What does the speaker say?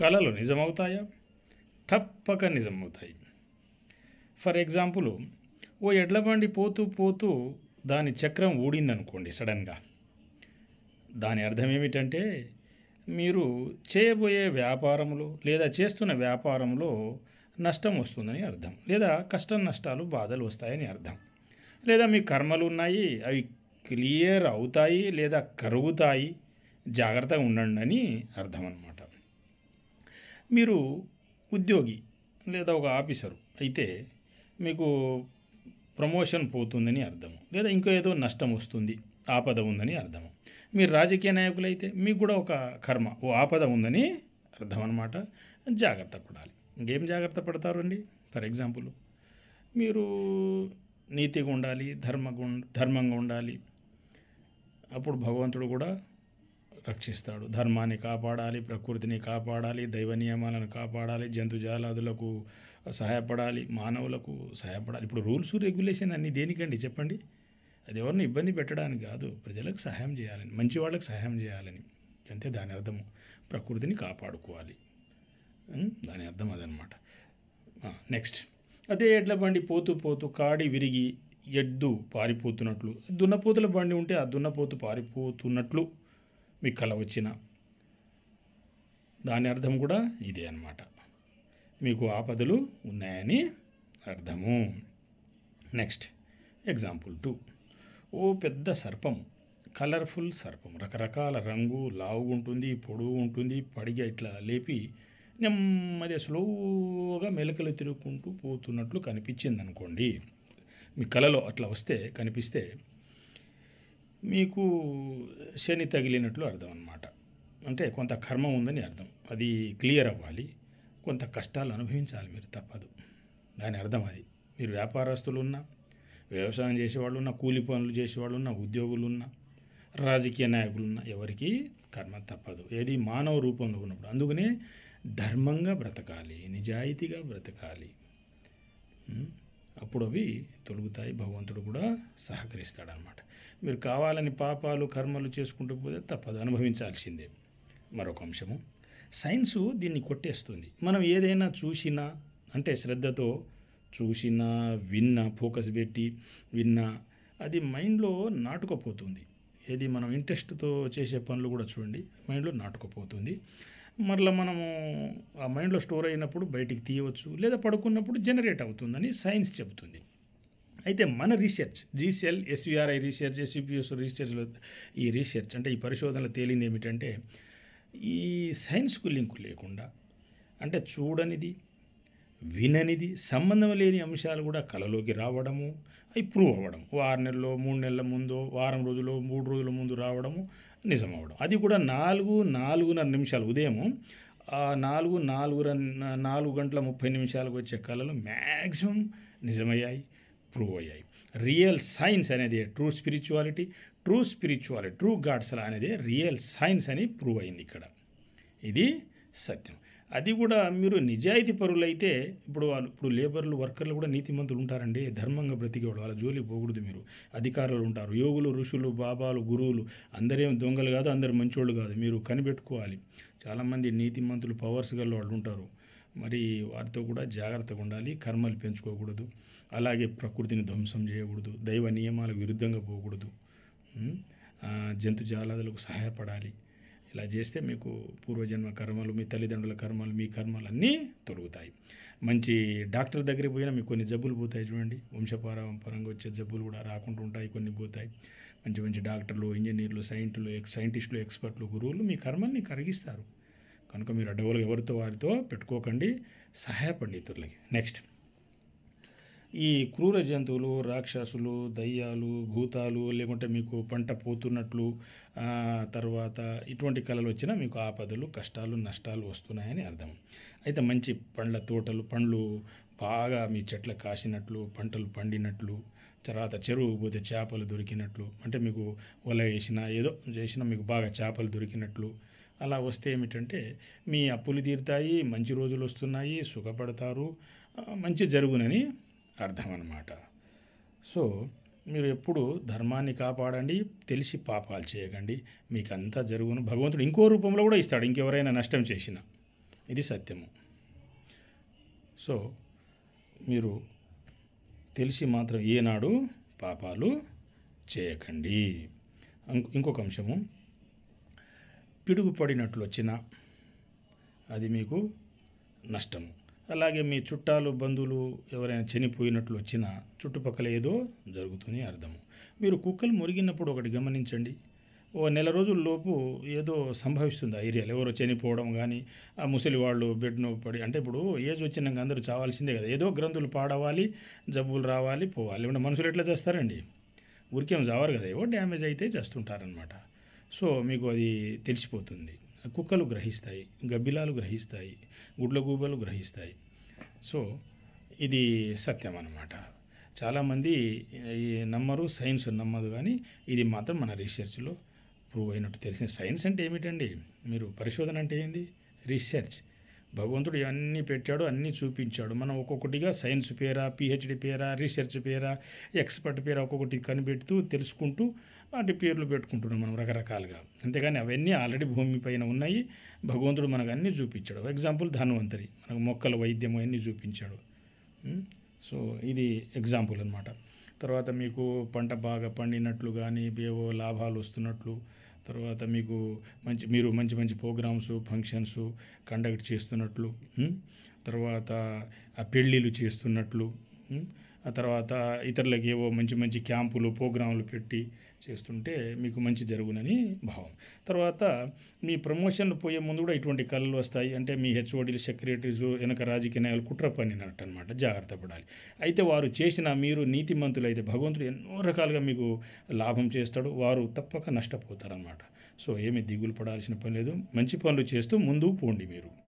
కళలు నిజమవుతాయా తప్పక నిజమవుతాయి for example ఓ ఎడ్లబండి పోతూ పోతూ దాని చక్రం ఊడిందనుకోండి సడన్గా దాని అర్థం ఏమిటంటే మీరు చేయబోయే వ్యాపారంలో లేదా చేస్తున్న వ్యాపారంలో నష్టం వస్తుందని అర్థం లేదా కష్టం నష్టాలు బాధలు వస్తాయని అర్థం లేదా మీ కర్మలు ఉన్నాయి అవి క్లియర్ అవుతాయి లేదా కరుగుతాయి జాగ్రత్తగా ఉండండి అని అర్థం అనమాట మీరు ఉద్యోగి లేదా ఒక ఆఫీసరు అయితే మీకు ప్రమోషన్ పోతుందని అర్థము లేదా ఇంకో ఏదో నష్టం వస్తుంది ఆపద ఉందని అర్థము మీరు రాజకీయ నాయకులైతే మీకు కూడా ఒక కర్మ ఓ ఆపద ఉందని అర్థం అనమాట జాగ్రత్త పడాలి ఇంకేం జాగ్రత్త పడతారు అండి ఫర్ ఎగ్జాంపుల్ మీరు నీతిగా ఉండాలి ధర్మ ధర్మంగా ఉండాలి అప్పుడు భగవంతుడు కూడా రక్షిస్తాడు ధర్మాన్ని కాపాడాలి ప్రకృతిని కాపాడాలి దైవ నియమాలను కాపాడాలి జంతుజాలాదులకు సహాయపడాలి మానవులకు సహాయపడాలి ఇప్పుడు రూల్స్ రెగ్యులేషన్ అన్ని దేనికండి చెప్పండి అది ఎవరిని ఇబ్బంది పెట్టడానికి కాదు ప్రజలకు సహాయం చేయాలని మంచి వాళ్ళకి సహాయం చేయాలని అంతే దాని అర్థము ప్రకృతిని కాపాడుకోవాలి దాని అర్థం అదనమాట నెక్స్ట్ అదే ఎడ్ల బండి పోతూ పోతూ కాడి విరిగి ఎద్దు పారిపోతున్నట్లు దున్నపోతుల బండి ఉంటే ఆ దున్నపోతు పారిపోతున్నట్లు మీ కళ వచ్చిన దాని అర్థం కూడా ఇదే అనమాట మీకు ఆపదలు ఉన్నాయని అర్థము నెక్స్ట్ ఎగ్జాంపుల్ టూ ఓ పెద్ద సర్పం కలర్ఫుల్ సర్పం రకరకాల రంగు లావు ఉంటుంది పొడువు ఉంటుంది పడిగ ఇట్లా లేపి నెమ్మది స్లోగా మెలకలు తిరుగుకుంటూ పోతున్నట్లు కనిపించింది అనుకోండి మీ కళలో అట్లా వస్తే కనిపిస్తే మీకు శని తగిలినట్లు అర్థం అనమాట అంటే కొంత కర్మ ఉందని అర్థం అది క్లియర్ అవ్వాలి కొంత కష్టాలు అనుభవించాలి మీరు తప్పదు దాని అర్థం అది మీరు వ్యాపారస్తులు ఉన్నా వ్యవసాయం చేసేవాళ్ళు ఉన్నా కూలి పనులు చేసేవాళ్ళు ఉన్నా ఉద్యోగులు ఉన్నా రాజకీయ నాయకులు ఉన్నా ఎవరికి కర్మ తప్పదు ఏది మానవ రూపంలో ఉన్నప్పుడు అందుకనే ధర్మంగా బ్రతకాలి నిజాయితీగా బ్రతకాలి అప్పుడు అవి తొలుగుతాయి భగవంతుడు కూడా సహకరిస్తాడనమాట మీరు కావాలని పాపాలు కర్మలు చేసుకుంటూ పోతే తప్పదు అనుభవించాల్సిందే మరొక అంశము సైన్సు దీన్ని కొట్టేస్తుంది మనం ఏదైనా చూసినా అంటే శ్రద్ధతో చూసినా విన్నా ఫోకస్ పెట్టి విన్నా అది మైండ్లో నాటుకపోతుంది ఏది మనం ఇంట్రెస్ట్తో చేసే పనులు కూడా చూడండి మైండ్లో నాటుకపోతుంది మళ్ళీ మనము ఆ మైండ్లో స్టోర్ అయినప్పుడు బయటికి తీయవచ్చు లేదా పడుకున్నప్పుడు జనరేట్ అవుతుందని సైన్స్ చెబుతుంది అయితే మన రీసెర్చ్ జీసీఎల్ ఎస్విఆర్ఐ రీసెర్చ్ ఎస్యూపిఎస్ రీసెర్చ్లో ఈ రీసెర్చ్ అంటే ఈ పరిశోధనలు తేలింది ఏమిటంటే ఈ సైన్స్కు లింకు లేకుండా అంటే చూడనిది విననిది సంబంధం లేని అంశాలు కూడా కళలోకి రావడము అవి ప్రూవ్ అవ్వడం వారం నెలలో మూడు నెలల ముందో వారం రోజులు మూడు రోజుల ముందు రావడము నిజం అవ్వడం అది కూడా నాలుగు నాలుగున్నర నిమిషాలు ఉదయం నాలుగు నాలుగు నాలుగు గంటల ముప్పై నిమిషాలకు వచ్చే కళలు మ్యాక్సిమం నిజమయ్యాయి ప్రూవ్ అయ్యాయి రియల్ సైన్స్ అనేది true spirituality true spirituality true gods అనేది రియల్ సైన్స్ అని ప్రూవ్ అయింది ఇక్కడ ఇది సత్యం అది కూడా మీరు నిజాయితీ పరులైతే ఇప్పుడు వాళ్ళు ఇప్పుడు లేబర్లు వర్కర్లు కూడా నీతిమంతులు ఉంటారండి ధర్మంగా బ్రతికేవాడు వాళ్ళ జోలి పోకూడదు మీరు అధికారులు ఉంటారు యోగులు ఋషులు బాబాలు గురువులు అందరేం దొంగలు కాదు అందరు మంచోళ్ళు కాదు మీరు కనిపెట్టుకోవాలి చాలామంది నీతిమంతులు పవర్స్ గల వాళ్ళు ఉంటారు మరి వారితో కూడా జాగ్రత్తగా ఉండాలి కర్మలు పెంచుకోకూడదు అలాగే ప్రకృతిని ధ్వంసం చేయకూడదు దైవ నియమాలకు విరుద్ధంగా పోకూడదు జంతు జాలాదులకు సహాయపడాలి ఇలా చేస్తే మీకు పూర్వజన్మ కర్మలు మీ తల్లిదండ్రుల కర్మలు మీ కర్మలు అన్నీ తొలుగుతాయి మంచి డాక్టర్ దగ్గరికి పోయినా మీకు కొన్ని జబ్బులు పోతాయి చూడండి వంశపారంపరంగా వచ్చే జబ్బులు కూడా రాకుండా ఉంటాయి కొన్ని పోతాయి మంచి మంచి డాక్టర్లు ఇంజనీర్లు సైంటిలు ఎక్స్ సైంటిస్టులు ఎక్స్పర్ట్లు గురువులు మీ కర్మల్ని కరిగిస్తారు కనుక మీరు అడ్డగోలు ఎవరితో వారితో పెట్టుకోకండి సహాయపడి ఇతరులకి నెక్స్ట్ ఈ క్రూర జంతువులు రాక్షసులు దయ్యాలు భూతాలు లేకుంటే మీకు పంట పోతున్నట్లు తర్వాత ఇటువంటి కళలు వచ్చినా మీకు ఆపదలు కష్టాలు నష్టాలు వస్తున్నాయని అర్థం అయితే మంచి పండ్ల తోటలు పండ్లు బాగా మీ చెట్ల కాసినట్లు పంటలు పండినట్లు తర్వాత చెరువు పోతే చేపలు దొరికినట్లు అంటే మీకు వల వేసిన ఏదో చేసినా మీకు బాగా చేపలు దొరికినట్లు అలా వస్తే ఏమిటంటే మీ అప్పులు తీరుతాయి మంచి రోజులు వస్తున్నాయి సుఖపడతారు మంచి జరుగునని అర్థం అన్నమాట సో మీరు ఎప్పుడు ధర్మాన్ని కాపాడండి తెలిసి పాపాలు చేయకండి మీకు అంతా జరుగును భగవంతుడు ఇంకో రూపంలో కూడా ఇస్తాడు ఇంకెవరైనా నష్టం చేసిన ఇది సత్యము సో మీరు తెలిసి మాత్రం ఏనాడు పాపాలు చేయకండి ఇంకొక అంశము పిడుగు పడినట్లు వచ్చిన అది మీకు నష్టము అలాగే మీ చుట్టాలు బంధువులు ఎవరైనా చనిపోయినట్లు వచ్చినా చుట్టుపక్కల ఏదో జరుగుతూనే అర్థము మీరు కుక్కలు మురిగినప్పుడు ఒకటి గమనించండి ఓ నెల రోజుల్లోపు ఏదో సంభవిస్తుంది ఆ ఏరియాలో ఎవరో చనిపోవడం కానీ ఆ ముసలి వాళ్ళు బెడ్ను పడి అంటే ఇప్పుడు ఏజ్ వచ్చినాక అందరూ చావాల్సిందే కదా ఏదో గ్రంథులు పాడవాలి జబ్బులు రావాలి పోవాలి ఇప్పుడు మనుషులు ఎట్లా చేస్తారండి ఊరికేం చావారు కదా ఏవో డ్యామేజ్ అయితే చేస్తుంటారనమాట సో మీకు అది తెలిసిపోతుంది కుక్కలు గ్రహిస్తాయి గబ్బిలాలు గ్రహిస్తాయి గుడ్లగూబలు గ్రహిస్తాయి సో ఇది సత్యం అన్నమాట చాలామంది నమ్మరు సైన్స్ నమ్మదు కానీ ఇది మాత్రం మన రీసెర్చ్లో ప్రూవ్ అయినట్టు తెలిసింది సైన్స్ అంటే ఏమిటండి మీరు పరిశోధన అంటే ఏంది రీసెర్చ్ భగవంతుడు ఇవన్నీ పెట్టాడు అన్నీ చూపించాడు మనం ఒక్కొక్కటిగా సైన్స్ పేరా పిహెచ్డి పేరా రీసెర్చ్ పేరా ఎక్స్పర్ట్ పేరా ఒక్కొక్కటి కనిపెడుతూ తెలుసుకుంటూ వాటి పేర్లు పెట్టుకుంటున్నాం మనం రకరకాలుగా అంతేగాని అవన్నీ ఆల్రెడీ భూమి పైన ఉన్నాయి భగవంతుడు మనకు అన్నీ చూపించాడు ఎగ్జాంపుల్ ధన్వంతరి మనకు మొక్కల వైద్యం అన్నీ చూపించాడు సో ఇది ఎగ్జాంపుల్ అనమాట తర్వాత మీకు పంట బాగా పండినట్లు కానీ ఏవో లాభాలు వస్తున్నట్లు తర్వాత మీకు మంచి మీరు మంచి మంచి ప్రోగ్రామ్స్ ఫంక్షన్స్ కండక్ట్ చేస్తున్నట్లు తర్వాత పెళ్ళిళ్ళు చేస్తున్నట్లు ఆ తర్వాత ఇతరులకు ఏవో మంచి మంచి క్యాంపులు ప్రోగ్రాంలు పెట్టి చేస్తుంటే మీకు మంచి జరుగునని భావం తర్వాత మీ ప్రమోషన్లు పోయే ముందు కూడా ఇటువంటి కళలు వస్తాయి అంటే మీ హెచ్ఓడీలు సెక్రటరీస్ వెనక రాజకీయ నాయకులు కుట్ర పనినట్టు అనమాట జాగ్రత్త పడాలి అయితే వారు చేసిన మీరు నీతిమంతులు అయితే భగవంతుడు ఎన్నో రకాలుగా మీకు లాభం చేస్తాడు వారు తప్పక నష్టపోతారనమాట సో ఏమి దిగులు పడాల్సిన పని లేదు మంచి పనులు చేస్తూ ముందు పోండి మీరు